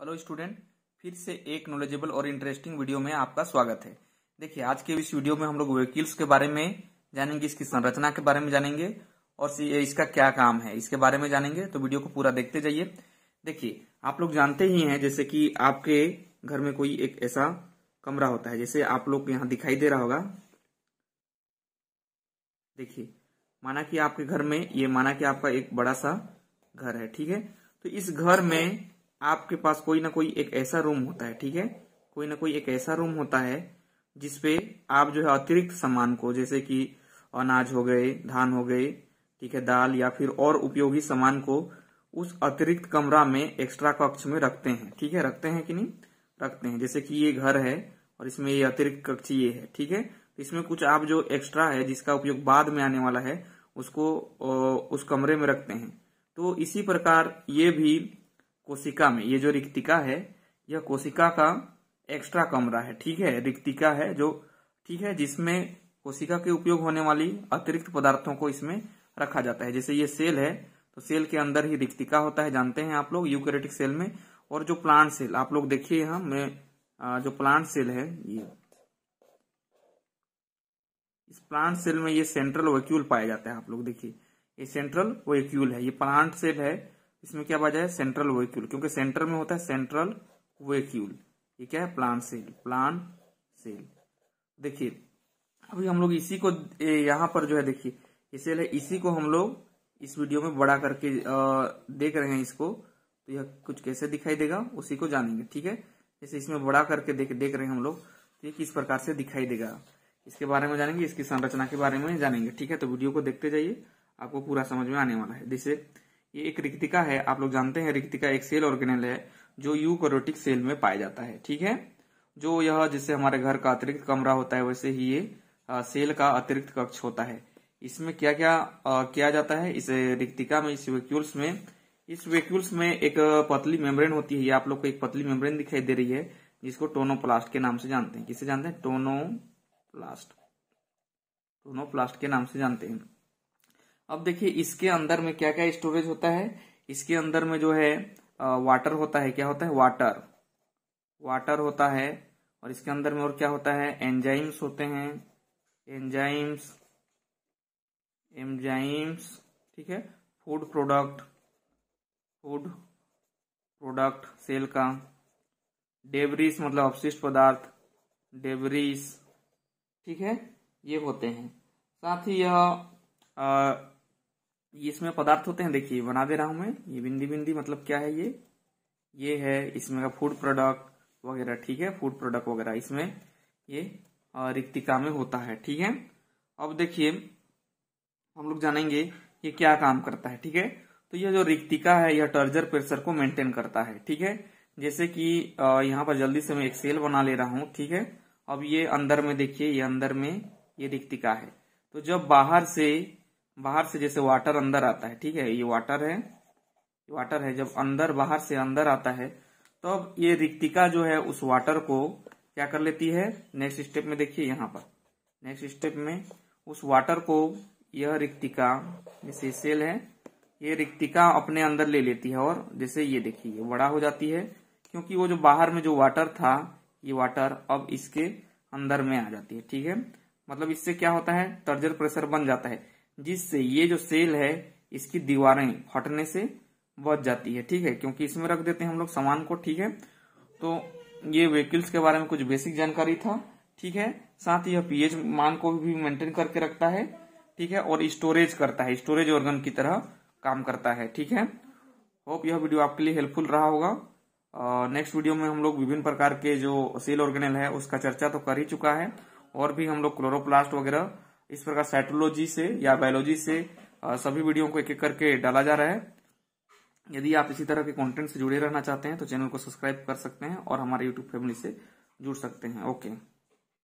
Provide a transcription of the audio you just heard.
hello student फिर से एक नॉलेजेबल और इंटरेस्टिंग वीडियो में आपका स्वागत है देखिए आज के इस वीडियो में हम लोग व्हीकिल्स के बारे में जानेंगे इसकी संरचना के बारे में जानेंगे और इसका क्या काम है इसके बारे में जानेंगे तो वीडियो को पूरा देखते जाइए देखिए आप लोग जानते ही हैं जैसे कि आपके घर में कोई एक ऐसा कमरा होता है जैसे आप लोग यहाँ दिखाई दे रहा होगा देखिए माना कि आपके घर में ये माना कि आपका एक बड़ा सा घर है ठीक है तो इस घर में आपके पास कोई ना कोई एक ऐसा रूम होता है ठीक है कोई ना कोई एक ऐसा रूम होता है जिसपे आप जो है अतिरिक्त सामान को जैसे कि अनाज हो गए धान हो गए ठीक है दाल या फिर और उपयोगी सामान को उस अतिरिक्त कमरा में एक्स्ट्रा कक्ष में रखते हैं ठीक है रखते हैं कि नहीं रखते हैं जैसे कि ये घर है और इसमें ये अतिरिक्त कक्ष ये है ठीक है इसमें कुछ आप जो एक्स्ट्रा है जिसका उपयोग बाद में आने वाला है उसको उस कमरे में रखते हैं तो इसी प्रकार ये भी कोशिका में ये जो रिक्तिका है यह कोशिका का एक्स्ट्रा कमरा है ठीक है रिक्तिका है जो ठीक है जिसमें कोशिका के उपयोग होने वाली अतिरिक्त पदार्थों को इसमें रखा जाता है जैसे ये सेल है तो सेल के अंदर ही रिक्तिका होता है जानते हैं आप लोग यूकेरेटिक सेल में और जो प्लांट सेल आप लोग देखिए यहां मैं जो प्लांट सेल है ये इस प्लांट सेल में ये सेंट्रल वेक्यूल पाया जाता है आप लोग देखिए ये सेंट्रल वेक्यूल है ये प्लांट सेल है इसमें क्या बजा है सेंट्रल वेक्यूल क्योंकि सेंटर में होता है सेंट्रल वेक्यूल ये क्या है प्लान सेल प्लान सेल देखिए अभी हम लोग इसी को यहां पर जो है देखिए ये सेल है इसी को हम लोग इस वीडियो में बड़ा करके देख रहे हैं इसको तो यह कुछ कैसे दिखाई देगा उसी को जानेंगे ठीक है जैसे इसमें बड़ा करके देख देख रहे हैं हम लोग तो ये किस प्रकार से दिखाई देगा इसके बारे में जानेंगे इसकी संरचना के बारे में जानेंगे ठीक है तो वीडियो को देखते जाइए आपको पूरा समझ में आने वाला है जैसे ये एक रिक्तिका है आप लोग जानते हैं रिक्तिका एक सेल ऑर्गेनल है जो यूकोरोटिक सेल में पाया जाता है ठीक है जो यह जिससे हमारे घर का अतिरिक्त कमरा होता है वैसे ही ये आ, सेल का अतिरिक्त कक्ष होता है इसमें क्या क्या आ, किया जाता है इस रिक्तिका में इस वेक्यूल्स में इस वेक्यूल्स में एक पतली मेम्ब्रेन होती है ये आप लोग को एक पतली मेम्ब्रेन दिखाई दे रही है जिसको टोनोप्लास्ट के नाम से जानते हैं किसे जानते हैं टोनोप्लास्ट टोनोप्लास्ट के नाम से जानते हैं अब देखिए इसके अंदर में क्या क्या स्टोरेज होता है इसके अंदर में जो है वाटर होता है क्या होता है वाटर वाटर होता है और इसके अंदर में और क्या होता है एंजाइम्स होते हैं एंजाइम्स एंजाइम्स ठीक है food product food product cell का डेबरीज मतलब अवशिष्ट पदार्थ डेबरीज ठीक है ये होते हैं साथ ही यह ये इसमें पदार्थ होते हैं देखिए बना दे रहा हूं मैं ये बिंदी बिंदी मतलब क्या है ये ये है इसमें का फूड प्रोडक्ट वगैरह ठीक है फूड प्रोडक्ट वगैरह इसमें ये रिक्तिका में होता है ठीक है अब देखिए हम लोग जानेंगे ये क्या काम करता है ठीक है तो यह जो रिक्तिका है यह टर्जर प्रेशर को मेंटेन करता है ठीक है जैसे कि यहाँ पर जल्दी से मैं एक सेल बना ले रहा हूँ ठीक है अब ये अंदर में देखिए ये अंदर में ये रिक्तिका है तो जब बाहर से बाहर से जैसे वाटर अंदर आता है ठीक है ये वाटर है वाटर है जब अंदर बाहर से अंदर आता है तो अब ये रिक्तिका जो है उस वाटर को क्या कर लेती है नेक्स्ट स्टेप में देखिए यहाँ पर नेक्स्ट स्टेप में उस वाटर को यह रिक्तिका जैसे सेल है ये रिक्तिका अपने अंदर ले लेती है और जैसे ये देखिए ये बड़ा हो जाती है क्योंकि वो जो बाहर में जो वाटर था ये वाटर अब इसके अंदर में आ जाती है ठीक है मतलब इससे क्या होता है तर्जर प्रेशर बन जाता है जिससे ये जो सेल है इसकी दीवारें फटने से बच जाती है ठीक है क्योंकि इसमें रख देते हैं हम लोग सामान को ठीक है तो ये व्हीकल्स के बारे में कुछ बेसिक जानकारी था ठीक है साथ ही यह पीएच मान को भी मेंटेन करके रखता है ठीक है और स्टोरेज करता है स्टोरेज ऑर्गन की तरह काम करता है ठीक है होप यह वीडियो आपके लिए हेल्पफुल रहा होगा नेक्स्ट वीडियो में हम लोग विभिन्न प्रकार के जो सेल ऑर्गेनल है उसका चर्चा तो कर ही चुका है और भी हम लोग क्लोरोप्लास्ट वगैरह इस प्रकार साइटोलॉजी से या बायोलॉजी से सभी वीडियो को एक एक करके डाला जा रहा है यदि आप इसी तरह के कंटेंट से जुड़े रहना चाहते हैं तो चैनल को सब्सक्राइब कर सकते हैं और हमारे यूट्यूब फैमिली से जुड़ सकते हैं ओके